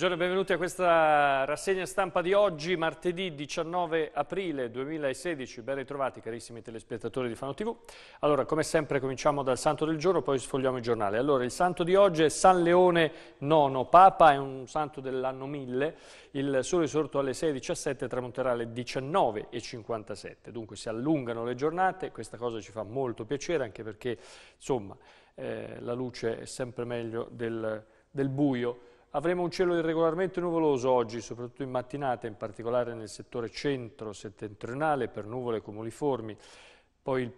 Buongiorno e benvenuti a questa rassegna stampa di oggi, martedì 19 aprile 2016. Ben ritrovati carissimi telespettatori di Fano TV. Allora, come sempre cominciamo dal santo del giorno, poi sfogliamo il giornale. Allora, il santo di oggi è San Leone IX, Papa, è un santo dell'anno 1000. Il sole sorto alle 6.17 tramonterà alle 19.57. Dunque si allungano le giornate, questa cosa ci fa molto piacere anche perché, insomma, eh, la luce è sempre meglio del, del buio. Avremo un cielo irregolarmente nuvoloso oggi, soprattutto in mattinata, in particolare nel settore centro-settentrionale per nuvole comuniformi. Poi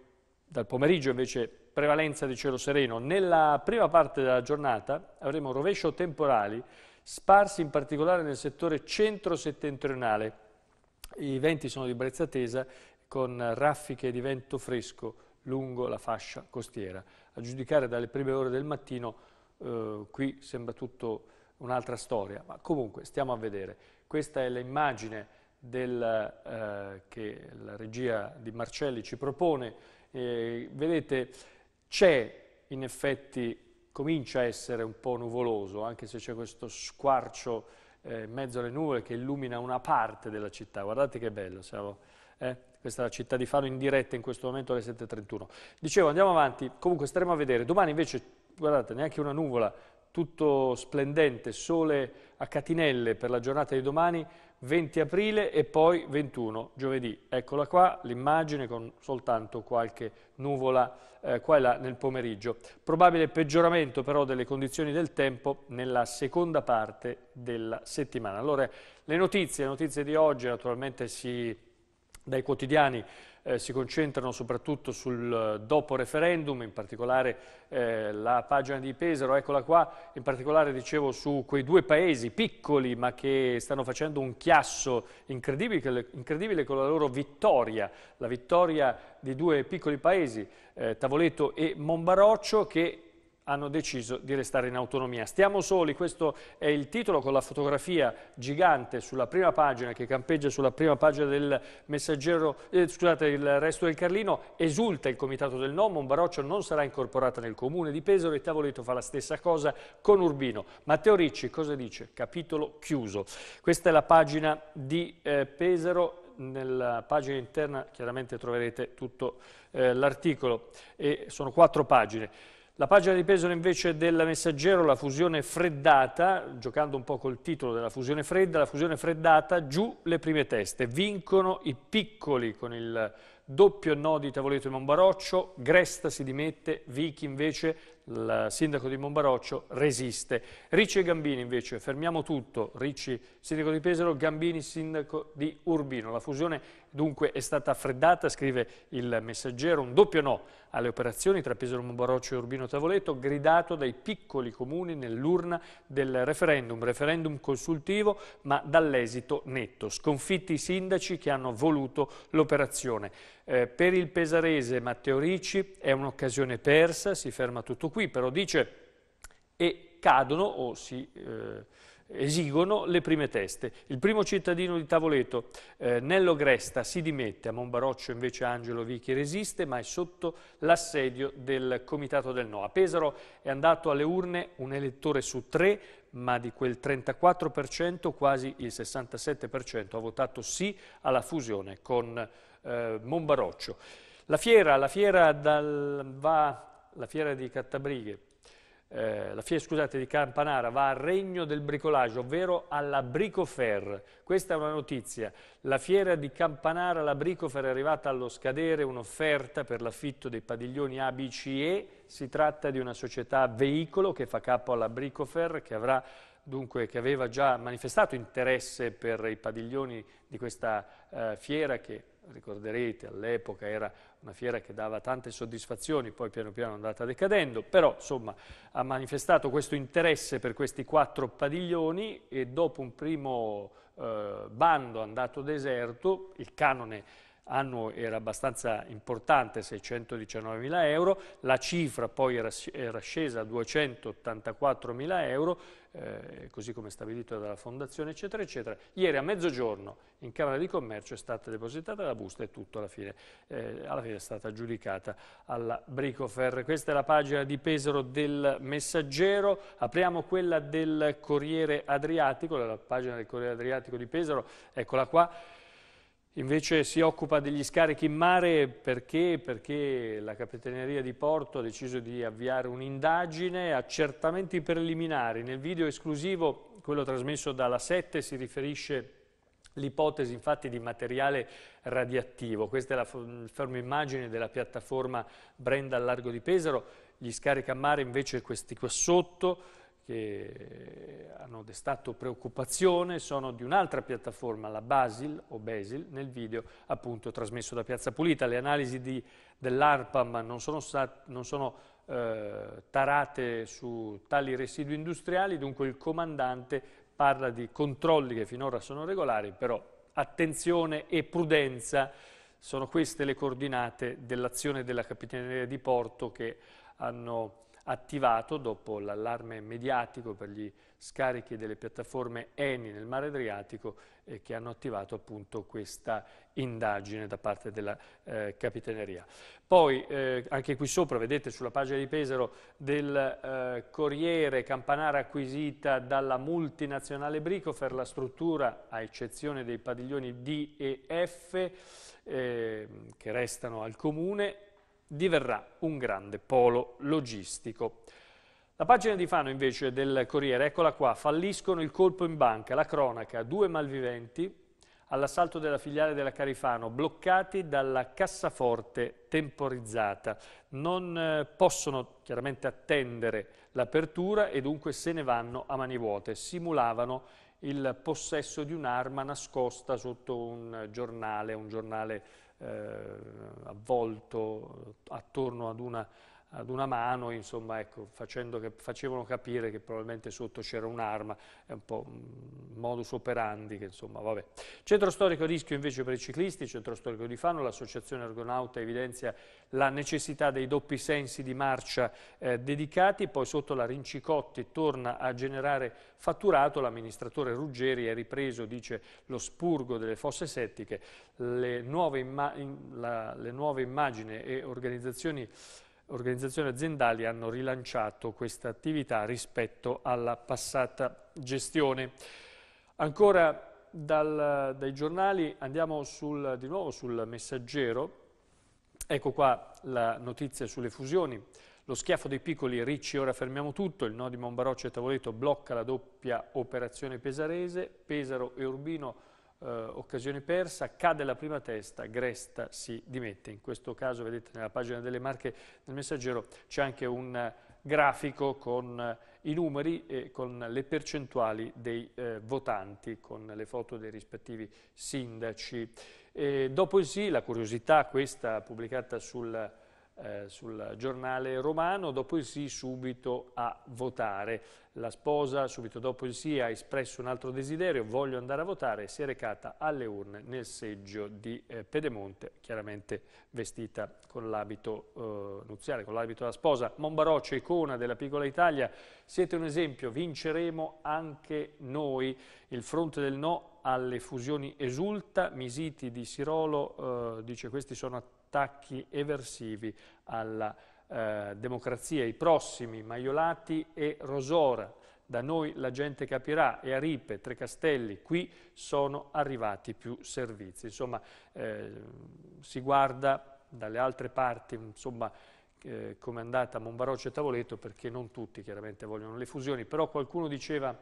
dal pomeriggio invece prevalenza di cielo sereno. Nella prima parte della giornata avremo rovescio temporali sparsi in particolare nel settore centro-settentrionale. I venti sono di brezza tesa con raffiche di vento fresco lungo la fascia costiera. A giudicare dalle prime ore del mattino eh, qui sembra tutto un'altra storia, ma comunque stiamo a vedere. Questa è l'immagine eh, che la regia di Marcelli ci propone. Eh, vedete, c'è in effetti, comincia a essere un po' nuvoloso, anche se c'è questo squarcio eh, in mezzo alle nuvole che illumina una parte della città. Guardate che bello, siamo, eh, questa è la città di Fano in diretta in questo momento alle 7.31. Dicevo, andiamo avanti, comunque staremo a vedere. Domani invece, guardate, neanche una nuvola tutto splendente, sole a catinelle per la giornata di domani, 20 aprile e poi 21 giovedì. Eccola qua l'immagine con soltanto qualche nuvola eh, qua e là nel pomeriggio. Probabile peggioramento però delle condizioni del tempo nella seconda parte della settimana. Allora le notizie, le notizie di oggi naturalmente si, dai quotidiani eh, si concentrano soprattutto sul eh, dopo referendum, in particolare eh, la pagina di Pesaro, eccola qua, in particolare dicevo su quei due paesi piccoli ma che stanno facendo un chiasso incredibile, incredibile con la loro vittoria, la vittoria di due piccoli paesi, eh, Tavoleto e Monbaroccio, che hanno deciso di restare in autonomia. Stiamo soli, questo è il titolo con la fotografia gigante sulla prima pagina che campeggia sulla prima pagina del messaggero, eh, scusate, il resto del Carlino, esulta il comitato del no, Monbaroccio non sarà incorporata nel comune di Pesaro e Tavolito fa la stessa cosa con Urbino. Matteo Ricci cosa dice? Capitolo chiuso. Questa è la pagina di eh, Pesaro nella pagina interna chiaramente troverete tutto eh, l'articolo e sono quattro pagine. La pagina di Pesaro invece del messaggero, la fusione freddata, giocando un po' col titolo della fusione fredda, la fusione freddata, giù le prime teste, vincono i piccoli con il doppio no di Tavoleto e Monbaroccio, Gresta si dimette, Vichy invece il sindaco di Monbaroccio resiste. Ricci e Gambini invece, fermiamo tutto, Ricci sindaco di Pesaro, Gambini sindaco di Urbino. La fusione dunque è stata freddata, scrive il messaggero, un doppio no alle operazioni tra Pesaro Monbaroccio e Urbino Tavoletto, gridato dai piccoli comuni nell'urna del referendum, referendum consultivo ma dall'esito netto. Sconfitti i sindaci che hanno voluto l'operazione. Eh, per il pesarese Matteo Ricci è un'occasione persa, si ferma tutto qui, però dice e cadono o si eh, esigono le prime teste. Il primo cittadino di Tavoleto, eh, Nello Gresta, si dimette, a Monbaroccio invece Angelo Vichi resiste, ma è sotto l'assedio del Comitato del No. A Pesaro è andato alle urne un elettore su tre, ma di quel 34% quasi il 67% ha votato sì alla fusione con eh, Monbaroccio. La fiera, la fiera, dal, va, la fiera di Cattabrighe, eh, la fiera scusate, di Campanara va al Regno del Bricolaggio, ovvero alla Bricofer. Questa è una notizia. La fiera di Campanara, la Bricofer, è arrivata allo scadere un'offerta per l'affitto dei padiglioni ABCE. Si tratta di una società veicolo che fa capo alla Bricofer, che avrà dunque, che aveva già manifestato interesse per i padiglioni di questa eh, fiera che ricorderete all'epoca era una fiera che dava tante soddisfazioni, poi piano piano è andata decadendo, però insomma ha manifestato questo interesse per questi quattro padiglioni e dopo un primo eh, bando andato deserto, il canone annuo era abbastanza importante, 619 mila euro, la cifra poi era, scesa a 284 mila euro, eh, così come stabilito dalla fondazione, eccetera, eccetera. Ieri a mezzogiorno in Camera di Commercio è stata depositata la busta e tutto alla fine, eh, alla fine è stata giudicata alla Bricofer. Questa è la pagina di Pesaro del Messaggero, apriamo quella del Corriere Adriatico, la pagina del Corriere Adriatico di Pesaro, eccola qua invece si occupa degli scarichi in mare perché? Perché la Capitaneria di Porto ha deciso di avviare un'indagine, accertamenti preliminari. Nel video esclusivo, quello trasmesso dalla 7, si riferisce l'ipotesi infatti di materiale radioattivo. Questa è la ferma immagine della piattaforma Brenda al largo di Pesaro, gli scarichi a mare invece questi qua sotto, che eh, hanno destato preoccupazione sono di un'altra piattaforma, la Basil o Basil, nel video appunto trasmesso da Piazza Pulita. Le analisi dell'ARPAM non sono, stat, non sono eh, tarate su tali residui industriali, dunque il comandante parla di controlli che finora sono regolari, però attenzione e prudenza sono queste le coordinate dell'azione della Capitaneria di Porto che hanno attivato dopo l'allarme mediatico per gli scarichi delle piattaforme ENI nel mare Adriatico eh, che hanno attivato appunto questa indagine da parte della eh, Capitaneria. Poi eh, anche qui sopra vedete sulla pagina di Pesaro del eh, Corriere Campanara acquisita dalla multinazionale Bricofer la struttura a eccezione dei padiglioni D e F ehm, che restano al comune diverrà un grande polo logistico. La pagina di Fano invece del Corriere, eccola qua, falliscono il colpo in banca, la cronaca, due malviventi all'assalto della filiale della Carifano, bloccati dalla cassaforte temporizzata. Non eh, possono chiaramente attendere l'apertura e dunque se ne vanno a mani vuote. Simulavano il possesso di un'arma nascosta sotto un giornale, un giornale eh, avvolto attorno ad una ad una mano, insomma, ecco, facendo, facevano capire che probabilmente sotto c'era un'arma, è un po' un mm, modus operandi, che, insomma, vabbè. Centro storico rischio invece per i ciclisti, centro storico di Fano, l'associazione Argonauta evidenzia la necessità dei doppi sensi di marcia eh, dedicati, poi sotto la Rincicotti torna a generare fatturato, l'amministratore Ruggeri ha ripreso, dice, lo spurgo delle fosse settiche, le nuove, imma le nuove immagini e organizzazioni organizzazioni aziendali hanno rilanciato questa attività rispetto alla passata gestione. Ancora dal, dai giornali andiamo sul, di nuovo sul messaggero, ecco qua la notizia sulle fusioni, lo schiaffo dei piccoli ricci ora fermiamo tutto, il no di Monbaroccio e Tavoletto blocca la doppia operazione pesarese, Pesaro e Urbino eh, occasione persa, cade la prima testa, Gresta si dimette. In questo caso, vedete, nella pagina delle marche del messaggero c'è anche un grafico con eh, i numeri e con le percentuali dei eh, votanti, con le foto dei rispettivi sindaci. E dopo il sì, la curiosità questa pubblicata sul eh, sul giornale romano, dopo il sì subito a votare. La sposa subito dopo il sì ha espresso un altro desiderio, voglio andare a votare, si è recata alle urne nel seggio di eh, Pedemonte, chiaramente vestita con l'abito eh, nuziale, con l'abito della sposa. Monbaroccio, icona della piccola Italia, siete un esempio, vinceremo anche noi. Il fronte del no alle fusioni esulta, Misiti di Sirolo eh, dice questi sono attenti attacchi eversivi alla eh, democrazia. I prossimi, Maiolati e Rosora, da noi la gente capirà, e Aripe, Trecastelli, qui sono arrivati più servizi. Insomma, eh, si guarda dalle altre parti, insomma, eh, come è andata a Monbaroccio e Tavoleto, perché non tutti chiaramente vogliono le fusioni, però qualcuno diceva,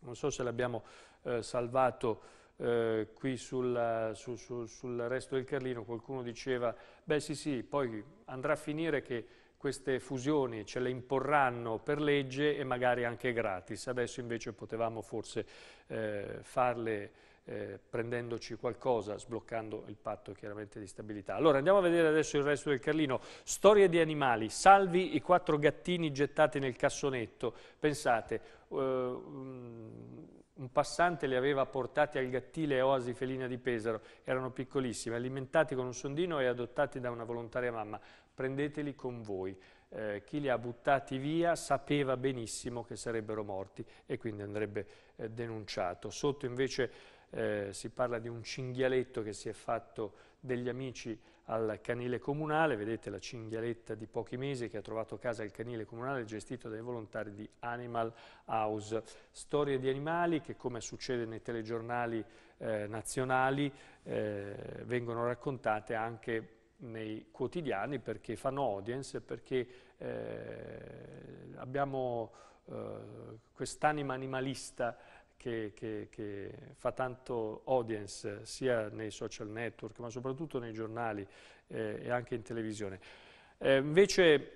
non so se l'abbiamo eh, salvato, eh, qui sul, su, su, sul resto del Carlino qualcuno diceva, beh sì sì, poi andrà a finire che queste fusioni ce le imporranno per legge e magari anche gratis. Adesso invece potevamo forse eh, farle eh, prendendoci qualcosa, sbloccando il patto chiaramente di stabilità. Allora andiamo a vedere adesso il resto del Carlino. Storie di animali, salvi i quattro gattini gettati nel cassonetto. Pensate, eh, un passante li aveva portati al gattile oasi Felina di Pesaro, erano piccolissimi, alimentati con un sondino e adottati da una volontaria mamma. Prendeteli con voi. Eh, chi li ha buttati via sapeva benissimo che sarebbero morti e quindi andrebbe eh, denunciato. Sotto invece eh, si parla di un cinghialetto che si è fatto degli amici al canile comunale, vedete la cinghialetta di pochi mesi che ha trovato casa al canile comunale gestito dai volontari di Animal House. Storie di animali che come succede nei telegiornali eh, nazionali eh, vengono raccontate anche nei quotidiani perché fanno audience, perché eh, abbiamo eh, quest'anima animalista che, che, che, fa tanto audience sia nei social network ma soprattutto nei giornali eh, e anche in televisione. Eh, invece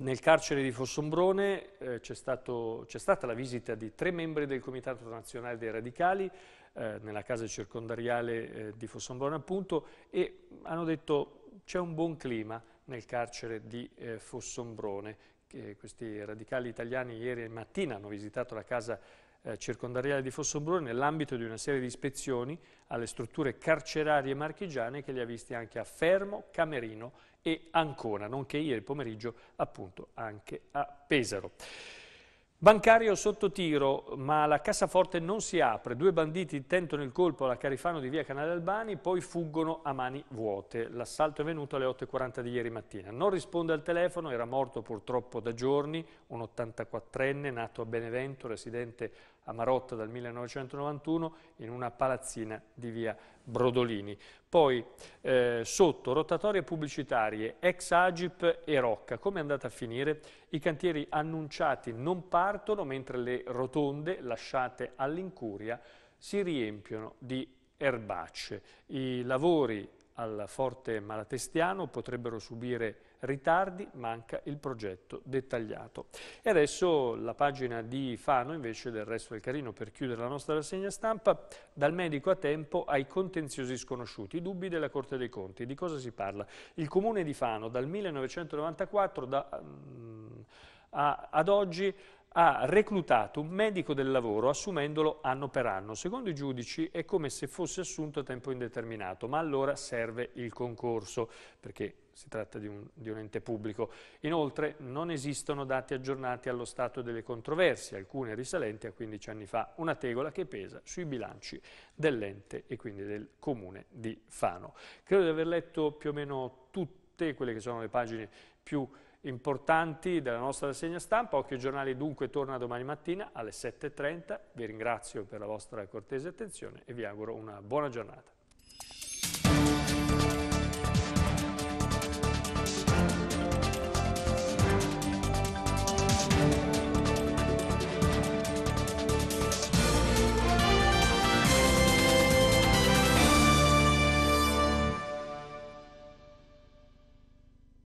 nel carcere di Fossombrone eh, c'è stata la visita di tre membri del Comitato Nazionale dei Radicali eh, nella casa circondariale eh, di Fossombrone appunto e hanno detto c'è un buon clima nel carcere di eh, Fossombrone. Che questi radicali italiani ieri mattina hanno visitato la casa eh, circondariale di Fossobruro nell'ambito di una serie di ispezioni alle strutture carcerarie marchigiane che li ha visti anche a Fermo, Camerino e Ancona, nonché ieri pomeriggio appunto anche a Pesaro. Bancario sotto tiro, ma la cassaforte non si apre. Due banditi tentano il colpo alla Carifano di via Canale Albani, poi fuggono a mani vuote. L'assalto è venuto alle 8.40 di ieri mattina. Non risponde al telefono, era morto purtroppo da giorni, un 84enne nato a Benevento, residente a Marotta dal 1991 in una palazzina di via Brodolini. Poi eh, sotto rotatorie pubblicitarie, ex Agip e Rocca, come è andata a finire? I cantieri annunciati non partono mentre le rotonde lasciate all'incuria si riempiono di erbacce. I lavori al Forte Malatestiano potrebbero subire ritardi, manca il progetto dettagliato. E adesso la pagina di Fano invece del resto del Carino per chiudere la nostra rassegna stampa, dal medico a tempo ai contenziosi sconosciuti, i dubbi della Corte dei Conti. Di cosa si parla? Il comune di Fano dal 1994 da, mh, mm, a, ad oggi ha reclutato un medico del lavoro assumendolo anno per anno. Secondo i giudici è come se fosse assunto a tempo indeterminato, ma allora serve il concorso, perché si tratta di un, di un, ente pubblico. Inoltre non esistono dati aggiornati allo stato delle controversie, alcune risalenti a 15 anni fa, una tegola che pesa sui bilanci dell'ente e quindi del comune di Fano. Credo di aver letto più o meno tutte quelle che sono le pagine più importanti importanti della nostra rassegna stampa. Occhio Giornale dunque torna domani mattina alle 7.30. Vi ringrazio per la vostra cortese attenzione e vi auguro una buona giornata.